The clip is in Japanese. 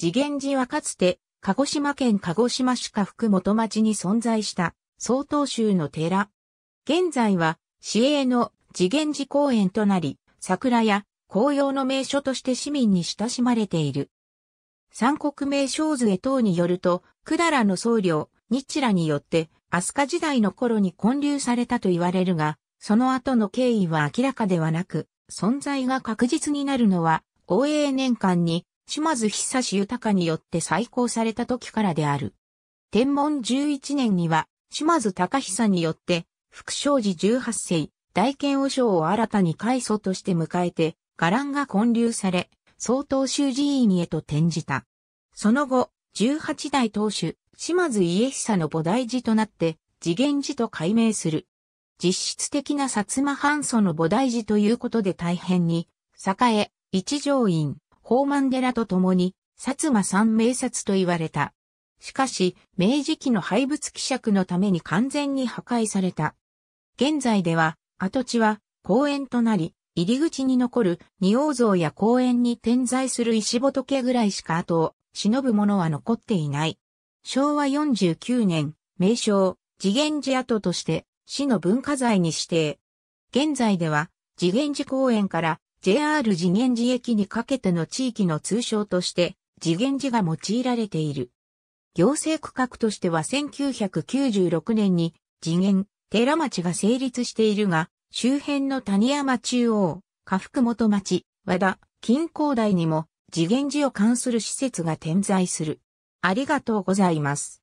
次元寺はかつて、鹿児島県鹿児島市下福元町に存在した、曹洞宗の寺。現在は、市営の次元寺公園となり、桜や紅葉の名所として市民に親しまれている。三国名勝図等によると、百済の僧侶、日羅によって、飛鳥時代の頃に建立されたと言われるが、その後の経緯は明らかではなく、存在が確実になるのは、応永年間に島津久志豊によって再興された時からである。天文11年には、島津隆久によって、福祥寺18世、大剣和尚を新たに開祖として迎えて、伽藍が建立され、総統衆寺院へと転じた。その後、18代当主、島津家久の菩提寺となって、次元寺と改名する。実質的な薩摩藩祖の菩提寺ということで大変に、栄、一条院、宝満寺と共に、薩摩三名刹と言われた。しかし、明治期の廃仏希釈のために完全に破壊された。現在では、跡地は公園となり、入り口に残る仁王像や公園に点在する石仏ぐらいしか跡を忍ぶものは残っていない。昭和49年、名称、次元寺跡として、市の文化財に指定。現在では、次元寺公園から JR 次元寺駅にかけての地域の通称として、次元寺が用いられている。行政区画としては1996年に次元、寺町が成立しているが、周辺の谷山中央、下福本町、和田、近郊台にも次元寺を関する施設が点在する。ありがとうございます。